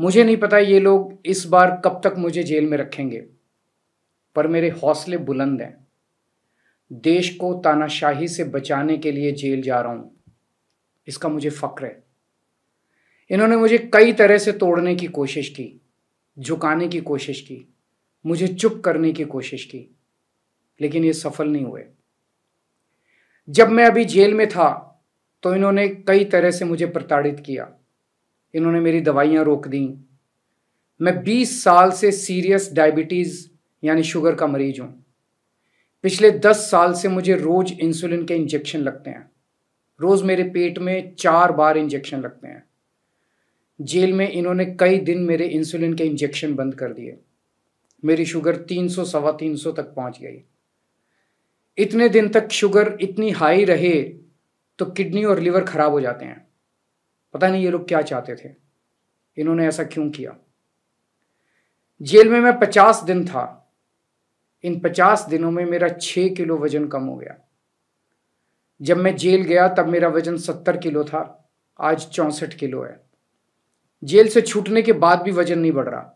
मुझे नहीं पता ये लोग इस बार कब तक मुझे जेल में रखेंगे पर मेरे हौसले बुलंद हैं देश को तानाशाही से बचाने के लिए जेल जा रहा हूं इसका मुझे फ़क्र है इन्होंने मुझे कई तरह से तोड़ने की कोशिश की झुकाने की कोशिश की मुझे चुप करने की कोशिश की लेकिन ये सफल नहीं हुए जब मैं अभी जेल में था तो इन्होंने कई तरह से मुझे प्रताड़ित किया इन्होंने मेरी दवाइयाँ रोक दी मैं 20 साल से सीरियस डायबिटीज़ यानी शुगर का मरीज हूँ पिछले 10 साल से मुझे रोज़ इंसुलिन के इंजेक्शन लगते हैं रोज़ मेरे पेट में चार बार इंजेक्शन लगते हैं जेल में इन्होंने कई दिन मेरे इंसुलिन के इंजेक्शन बंद कर दिए मेरी शुगर तीन सौ सवा तीन सौ तक पहुंच गई इतने दिन तक शुगर इतनी हाई रहे तो किडनी और लिवर ख़राब हो जाते हैं पता नहीं ये लोग क्या चाहते थे इन्होंने ऐसा क्यों किया जेल में मैं पचास दिन था इन पचास दिनों में मेरा छह किलो वजन कम हो गया जब मैं जेल गया तब मेरा वजन सत्तर किलो था आज चौंसठ किलो है जेल से छूटने के बाद भी वजन नहीं बढ़ रहा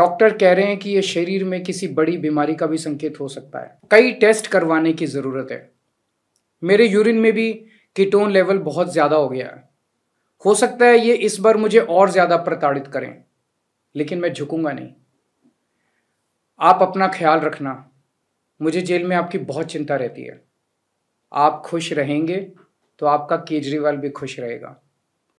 डॉक्टर कह रहे हैं कि यह शरीर में किसी बड़ी बीमारी का भी संकेत हो सकता है कई टेस्ट करवाने की ज़रूरत है मेरे यूरिन में भी कीटोन लेवल बहुत ज़्यादा हो गया है हो सकता है ये इस बार मुझे और ज्यादा प्रताड़ित करें लेकिन मैं झुकूंगा नहीं आप अपना ख्याल रखना मुझे जेल में आपकी बहुत चिंता रहती है आप खुश रहेंगे तो आपका केजरीवाल भी खुश रहेगा